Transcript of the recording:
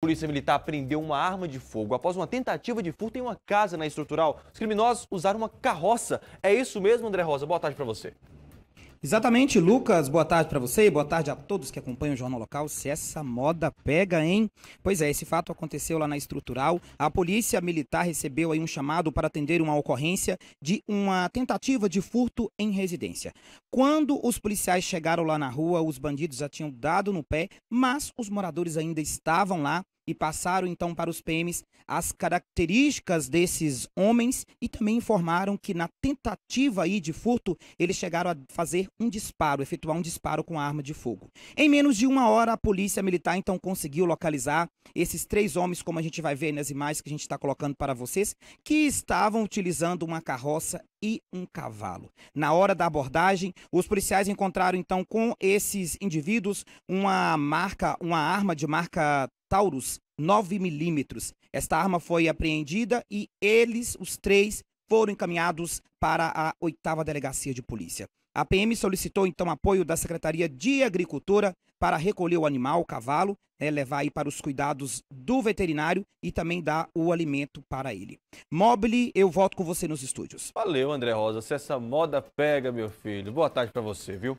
A Polícia Militar prendeu uma arma de fogo após uma tentativa de furto em uma casa na estrutural. Os criminosos usaram uma carroça. É isso mesmo, André Rosa? Boa tarde para você. Exatamente, Lucas, boa tarde para você e boa tarde a todos que acompanham o Jornal Local. Se essa moda pega, hein? Pois é, esse fato aconteceu lá na Estrutural. A Polícia Militar recebeu aí um chamado para atender uma ocorrência de uma tentativa de furto em residência. Quando os policiais chegaram lá na rua, os bandidos já tinham dado no pé, mas os moradores ainda estavam lá e passaram então para os PMs as características desses homens e também informaram que na tentativa aí de furto eles chegaram a fazer um disparo, efetuar um disparo com arma de fogo. Em menos de uma hora a polícia militar então conseguiu localizar esses três homens, como a gente vai ver nas imagens que a gente está colocando para vocês, que estavam utilizando uma carroça e um cavalo. Na hora da abordagem, os policiais encontraram então com esses indivíduos uma marca, uma arma de marca Taurus 9 milímetros. Esta arma foi apreendida e eles, os três, foram encaminhados para a oitava delegacia de polícia. A PM solicitou então apoio da Secretaria de Agricultura para recolher o animal, o cavalo, né, levar aí para os cuidados do veterinário e também dar o alimento para ele. Mobile, eu volto com você nos estúdios. Valeu, André Rosa. Se essa moda pega, meu filho. Boa tarde para você, viu?